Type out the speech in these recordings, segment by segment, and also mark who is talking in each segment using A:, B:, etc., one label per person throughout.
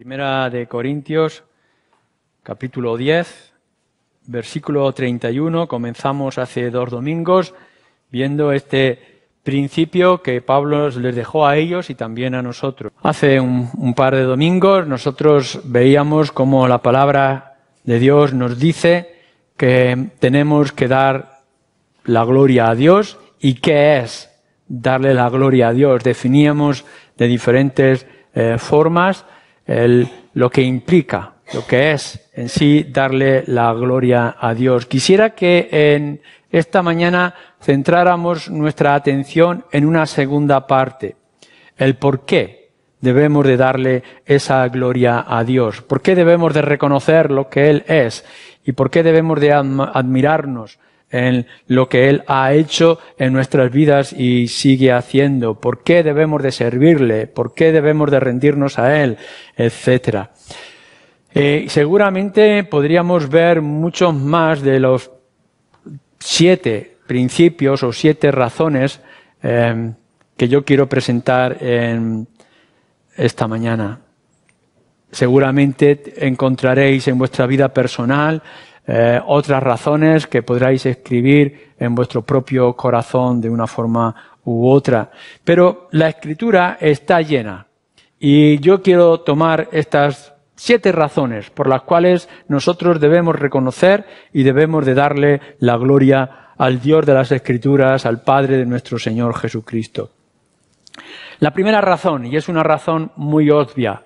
A: Primera de Corintios, capítulo 10, versículo 31. Comenzamos hace dos domingos viendo este principio que Pablo les dejó a ellos y también a nosotros. Hace un, par de domingos nosotros veíamos cómo la palabra de Dios nos dice que tenemos que dar la gloria a Dios y qué es darle la gloria a Dios. Definíamos de diferentes eh, formas lo que implica, lo que es en sí darle la gloria a Dios. Quisiera que en esta mañana centráramos nuestra atención en una segunda parte, el por qué debemos de darle esa gloria a Dios, por qué debemos de reconocer lo que Él es y por qué debemos de admirarnos en lo que Él ha hecho en nuestras vidas y sigue haciendo, por qué debemos de servirle, por qué debemos de rendirnos a Él, etcétera. Eh, seguramente podríamos ver muchos más de los siete principios o siete razones eh, que yo quiero presentar en esta mañana. Seguramente encontraréis en vuestra vida personal eh, otras razones que podráis escribir en vuestro propio corazón de una forma u otra. Pero la escritura está llena. Y yo quiero tomar estas siete razones por las cuales nosotros debemos reconocer y debemos de darle la gloria al Dios de las Escrituras, al Padre de nuestro Señor Jesucristo. La primera razón, y es una razón muy obvia,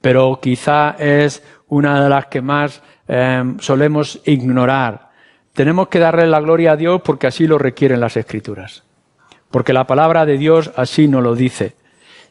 A: pero quizá es una de las que más Em, solemos ignorar. Tenemos que darle la gloria a Dios porque así lo requieren las escrituras. Porque la palabra de Dios así nos lo dice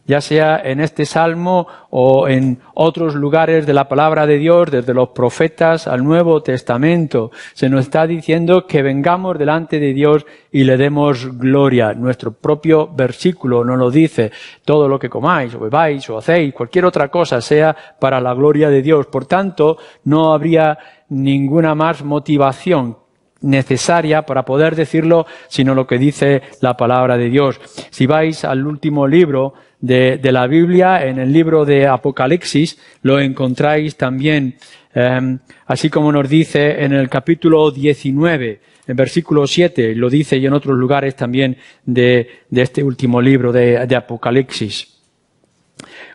A: ya sea en este salmo o en otros lugares de la palabra de Dios, desde los profetas al Nuevo Testamento. Se nos está diciendo que vengamos delante de Dios y le demos gloria. Nuestro propio versículo nos lo dice. Todo lo que comáis o bebáis o hacéis, cualquier otra cosa, sea para la gloria de Dios. Por tanto, no habría ninguna más motivación necesaria para poder decirlo, sino lo que dice la palabra de Dios. Si vais al último libro de, la Biblia, en el libro de Apocalipsis, lo encontráis también, em, así como nos dice en el capítulo 19, en versículo 7, lo dice y en otros lugares también de, este último libro de, de Apocalipsis.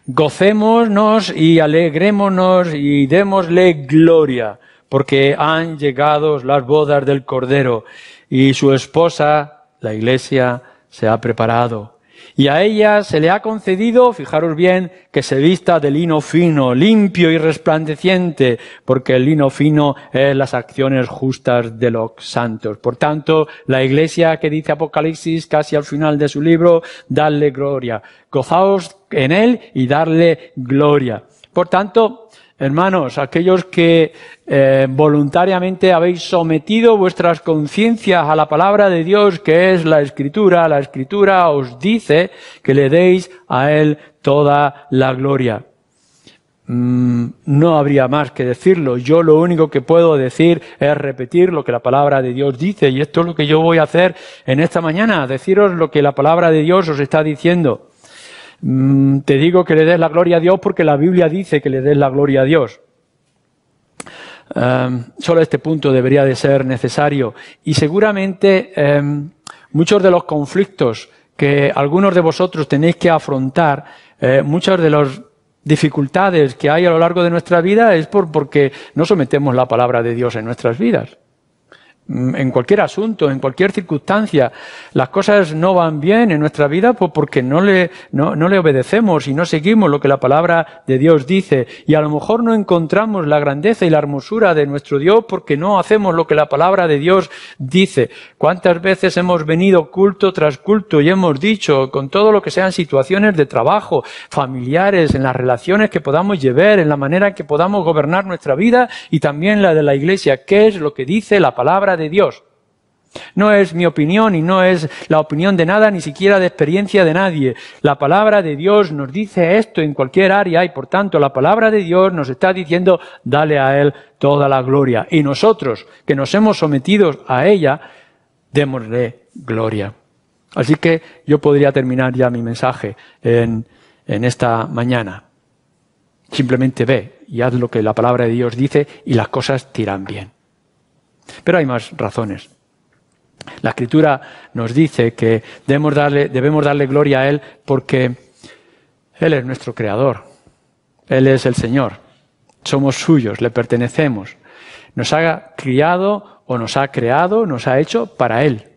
A: Gocémonos y alegrémonos y démosle gloria, porque han llegado las bodas del Cordero y su esposa, la iglesia, se ha preparado y a ella se le ha concedido, fijaros bien, que se vista de lino fino, limpio y resplandeciente, porque el lino fino es las acciones justas de los santos. Por tanto, la iglesia que dice Apocalipsis casi al final de su libro, darle gloria. Gozaos en él y darle gloria. Por tanto, Hermanos, aquellos que eh, voluntariamente habéis sometido vuestras conciencias a la palabra de Dios, que es la escritura, la escritura os dice que le deis a Él toda la gloria. Mm, no habría más que decirlo. Yo lo único que puedo decir es repetir lo que la palabra de Dios dice, y esto es lo que yo voy a hacer en esta mañana, deciros lo que la palabra de Dios os está diciendo. Mm, te digo que le des la gloria a Dios porque la Biblia dice que le des la gloria a Dios. Em, solo este punto debería de ser necesario. Y seguramente em, muchos de los conflictos que algunos de vosotros tenéis que afrontar, eh, muchas de las dificultades que hay a lo largo de nuestra vida es por, porque no sometemos la palabra de Dios en nuestras vidas. Mm, en cualquier asunto, en cualquier circunstancia, las cosas no van bien en nuestra vida pues, porque no le, no le obedecemos y no seguimos lo que la palabra de Dios dice. Y a lo mejor no encontramos la grandeza y la hermosura de nuestro Dios porque no hacemos lo que la palabra de Dios dice. ¿Cuántas veces hemos venido culto tras culto y hemos dicho, con todo lo que sean situaciones de trabajo, familiares, en las relaciones que podamos llevar, en la manera que podamos gobernar nuestra vida y también la de la iglesia? ¿Qué es lo que dice la palabra de Dios. No es mi opinión y no es la opinión de nada, ni siquiera de experiencia de nadie. La palabra de Dios nos dice esto en cualquier área y por tanto la palabra de Dios nos está diciendo, dale a Él toda la gloria. Y nosotros, que nos hemos sometido a ella, démosle gloria. Así que yo podría terminar ya mi mensaje en, en esta mañana. Simplemente ve y haz lo que la palabra de Dios dice y las cosas tiran bien. Pero hay más razones. La escritura nos dice que debemos darle, gloria a Él porque Él es nuestro creador, Él es el Señor, somos suyos, le pertenecemos. Nos ha criado o nos ha creado, nos ha hecho para Él.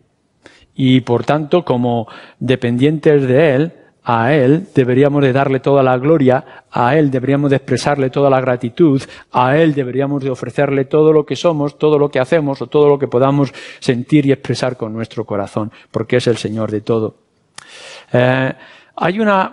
A: Y por tanto, como dependientes de Él, a Él deberíamos de darle toda la gloria, a Él deberíamos de expresarle toda la gratitud, a Él deberíamos de ofrecerle todo lo que somos, todo lo que hacemos o todo lo que podamos sentir y expresar con nuestro corazón, porque es el Señor de todo. Eh, hay una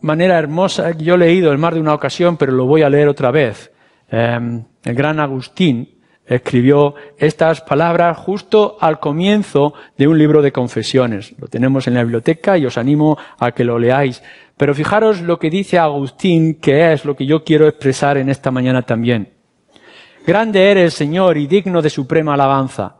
A: manera hermosa, yo he leído en más de una ocasión, pero lo voy a leer otra vez. Eh, el gran Agustín escribió estas palabras justo al comienzo de un libro de confesiones. Lo tenemos en la biblioteca y os animo a que lo leáis. Pero fijaros lo que dice Agustín, que es lo que yo quiero expresar en esta mañana también. Grande eres, Señor, y digno de suprema alabanza.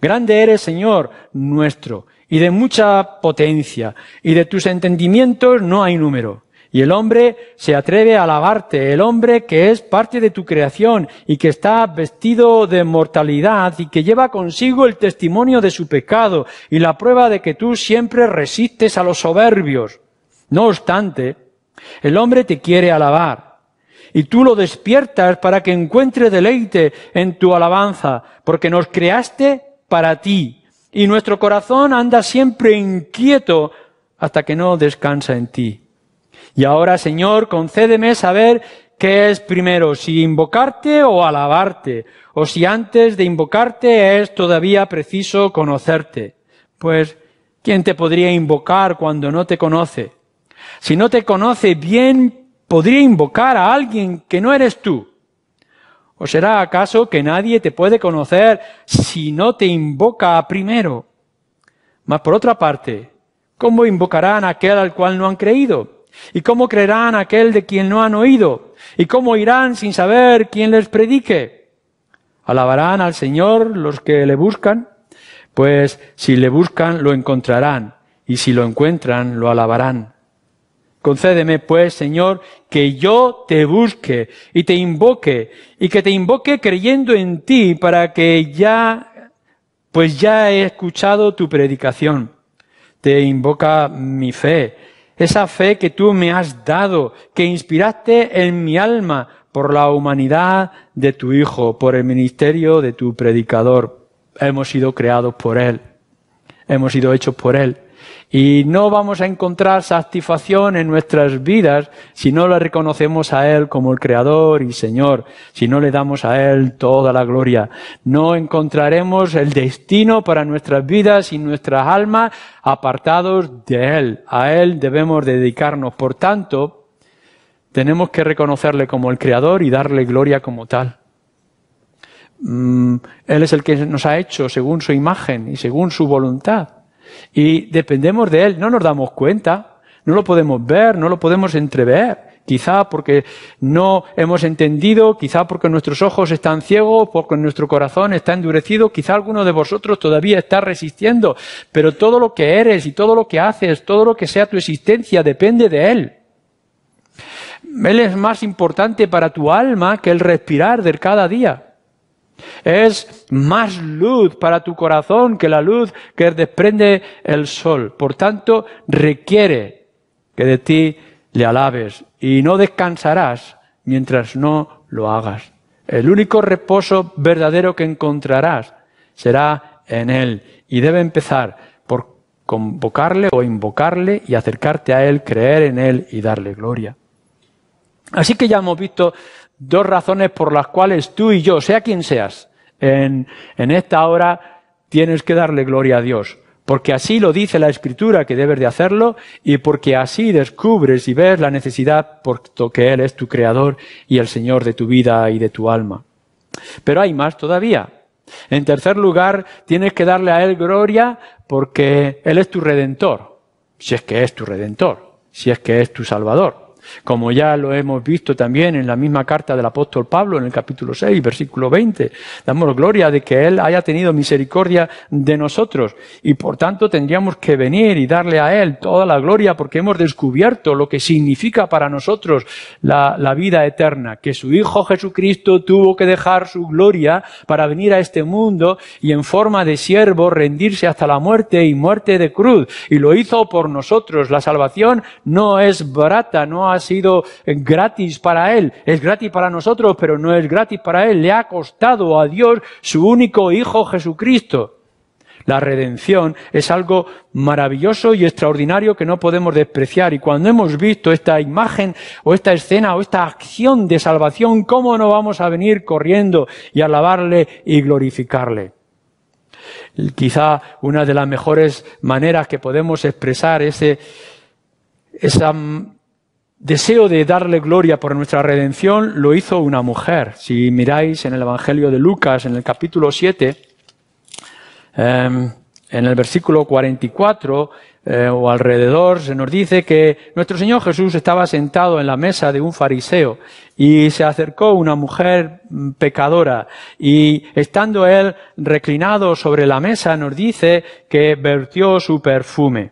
A: Grande eres, Señor, nuestro, y de mucha potencia, y de tus entendimientos no hay número. Y el hombre se atreve a alabarte, el hombre que es parte de tu creación y que está vestido de mortalidad y que lleva consigo el testimonio de su pecado y la prueba de que tú siempre resistes a los soberbios. No obstante, el hombre te quiere alabar y tú lo despiertas para que encuentre deleite en tu alabanza, porque nos creaste para ti y nuestro corazón anda siempre inquieto hasta que no descansa en ti. Y ahora, Señor, concédeme saber qué es primero, si invocarte o alabarte, o si antes de invocarte es todavía preciso conocerte. Pues, ¿quién te podría invocar cuando no te conoce? Si no te conoce bien, podría invocar a alguien que no eres tú. ¿O será acaso que nadie te puede conocer si no te invoca primero? Mas por otra parte, ¿cómo invocarán a aquel al cual no han creído? ¿Y cómo creerán aquel de quien no han oído? ¿Y cómo irán sin saber quién les predique? Alabarán al Señor los que le buscan, pues si le buscan lo encontrarán, y si lo encuentran lo alabarán. Concédeme, pues, Señor, que yo te busque y te invoque, y que te invoque creyendo en ti para que ya, pues ya he escuchado tu predicación. Te invoca mi fe esa fe que tú me has dado, que inspiraste en mi alma por la humanidad de tu Hijo, por el ministerio de tu predicador. Hemos sido creados por Él, hemos sido hechos por Él. Y no vamos a encontrar satisfacción en nuestras vidas si no le reconocemos a Él como el Creador y Señor, si no le damos a Él toda la gloria. No encontraremos el destino para nuestras vidas y nuestras almas apartados de Él. A Él debemos dedicarnos. Por tanto, tenemos que reconocerle como el Creador y darle gloria como tal. Mm, él es el que nos ha hecho según su imagen y según su voluntad. Y dependemos de Él, no nos damos cuenta, no lo podemos ver, no lo podemos entrever. Quizá porque no hemos entendido, quizá porque nuestros ojos están ciegos, porque nuestro corazón está endurecido, quizá alguno de vosotros todavía está resistiendo, pero todo lo que eres y todo lo que haces, todo lo que sea tu existencia depende de Él. Él es más importante para tu alma que el respirar de cada día. Es más luz para tu corazón que la luz que desprende el sol. Por tanto, requiere que de ti le alabes y no descansarás mientras no lo hagas. El único reposo verdadero que encontrarás será en Él y debe empezar por convocarle o invocarle y acercarte a Él, creer en Él y darle gloria. Así que ya hemos visto dos razones por las cuales tú y yo, sea quien seas, en, esta hora tienes que darle gloria a Dios. Porque así lo dice la Escritura que debes de hacerlo y porque así descubres y ves la necesidad porque que Él es tu Creador y el Señor de tu vida y de tu alma. Pero hay más todavía. En tercer lugar, tienes que darle a Él gloria porque Él es tu redentor, si es que es tu redentor, si es que es tu salvador como ya lo hemos visto también en la misma carta del apóstol Pablo en el capítulo 6, versículo 20. Damos gloria de que Él haya tenido misericordia de nosotros y por tanto tendríamos que venir y darle a Él toda la gloria porque hemos descubierto lo que significa para nosotros la, vida eterna, que su Hijo Jesucristo tuvo que dejar su gloria para venir a este mundo y en forma de siervo rendirse hasta la muerte y muerte de cruz. Y lo hizo por nosotros. La salvación no es barata, no ha sido gratis para Él. Es gratis para nosotros, pero no es gratis para Él. Le ha costado a Dios su único Hijo Jesucristo. La redención es algo maravilloso y extraordinario que no podemos despreciar. Y cuando hemos visto esta imagen o esta escena o esta acción de salvación, ¿cómo no vamos a venir corriendo y alabarle y glorificarle? Quizá una de las mejores maneras que podemos expresar ese, esa deseo de darle gloria por nuestra redención lo hizo una mujer. Si miráis en el Evangelio de Lucas, en el capítulo 7, em, en el versículo 44 eh, o alrededor, se nos dice que nuestro Señor Jesús estaba sentado en la mesa de un fariseo y se acercó una mujer pecadora y estando él reclinado sobre la mesa nos dice que vertió su perfume.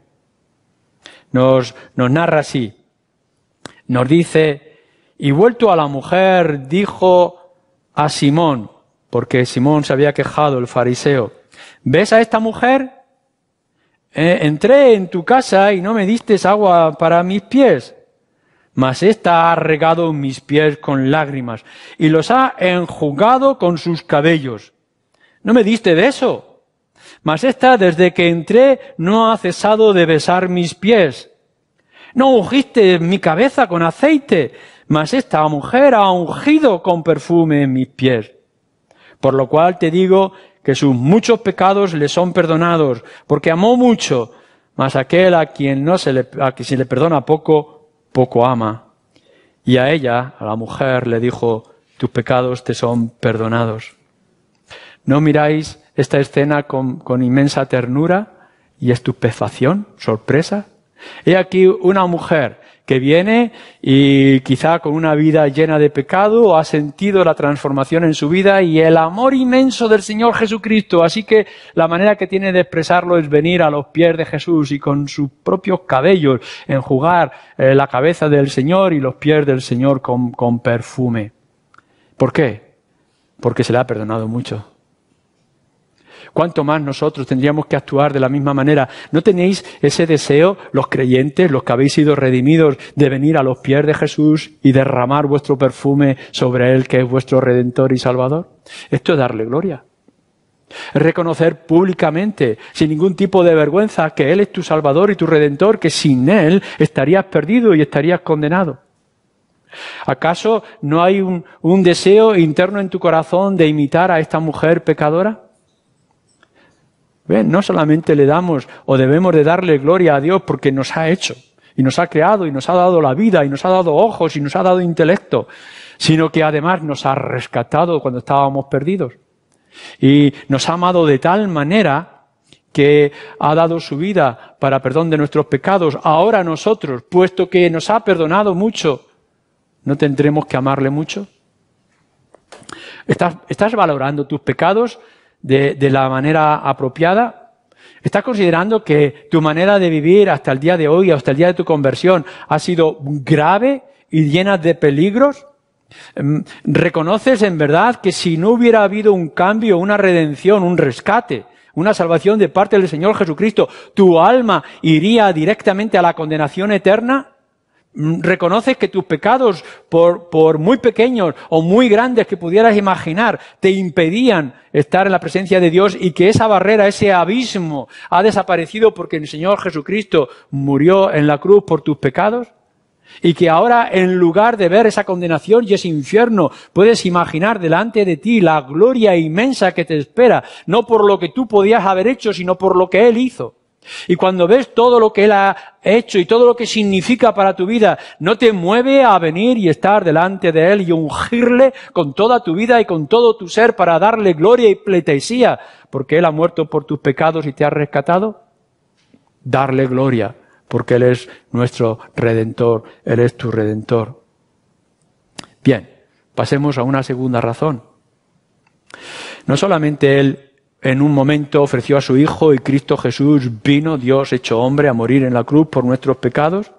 A: Nos, nos narra así nos dice, y vuelto a la mujer, dijo a Simón, porque Simón se había quejado, el fariseo, ¿ves a esta mujer? Eh, entré en tu casa y no me diste agua para mis pies, mas ésta ha regado mis pies con lágrimas y los ha enjugado con sus cabellos. No me diste de eso, mas ésta desde que entré no ha cesado de besar mis pies. No ungiste mi cabeza con aceite, mas esta mujer ha ungido con perfume mis pies. Por lo cual te digo que sus muchos pecados le son perdonados, porque amó mucho, mas aquel a quien no se le, a quien se le perdona poco, poco ama. Y a ella, a la mujer, le dijo, tus pecados te son perdonados. ¿No miráis esta escena con, con inmensa ternura y estupefacción, sorpresa? He aquí una mujer que viene y quizá con una vida llena de pecado ha sentido la transformación en su vida y el amor inmenso del Señor Jesucristo. Así que la manera que tiene de expresarlo es venir a los pies de Jesús y con sus propios cabellos enjugar eh, la cabeza del Señor y los pies del Señor con, con perfume. ¿Por qué? Porque se le ha perdonado mucho. ¿Cuánto más nosotros tendríamos que actuar de la misma manera? ¿No tenéis ese deseo, los creyentes, los que habéis sido redimidos, de venir a los pies de Jesús y derramar vuestro perfume sobre Él, que es vuestro Redentor y Salvador? Esto es darle gloria. Reconocer públicamente, sin ningún tipo de vergüenza, que Él es tu Salvador y tu Redentor, que sin Él estarías perdido y estarías condenado. ¿Acaso no hay un, un deseo interno en tu corazón de imitar a esta mujer pecadora? No solamente le damos o debemos de darle gloria a Dios porque nos ha hecho y nos ha creado y nos ha dado la vida y nos ha dado ojos y nos ha dado intelecto, sino que además nos ha rescatado cuando estábamos perdidos y nos ha amado de tal manera que ha dado su vida para perdón de nuestros pecados, ahora nosotros, puesto que nos ha perdonado mucho, ¿no tendremos que amarle mucho? ¿Estás, estás valorando tus pecados? de, la manera apropiada, ¿Estás considerando que tu manera de vivir hasta el día de hoy, hasta el día de tu conversión, ha sido grave y llena de peligros? Em, ¿Reconoces en verdad que si no hubiera habido un cambio, una redención, un rescate, una salvación de parte del Señor Jesucristo, tu alma iría directamente a la condenación eterna? Mm, reconoces que tus pecados, por, muy pequeños o muy grandes que pudieras imaginar, te impedían estar en la presencia de Dios y que esa barrera, ese abismo ha desaparecido porque el Señor Jesucristo murió en la cruz por tus pecados. Y que ahora, en lugar de ver esa condenación y ese infierno, puedes imaginar delante de ti la gloria inmensa que te espera, no por lo que tú podías haber hecho, sino por lo que Él hizo. Y cuando ves todo lo que Él ha hecho y todo lo que significa para tu vida, no te mueve a venir y estar delante de Él y ungirle con toda tu vida y con todo tu ser para darle gloria y pletesía? porque Él ha muerto por tus pecados y te ha rescatado. Darle gloria, porque Él es nuestro redentor, Él es tu redentor. Bien, pasemos a una segunda razón. No solamente Él en un momento ofreció a su Hijo y Cristo Jesús vino, Dios hecho hombre, a morir en la cruz por nuestros pecados.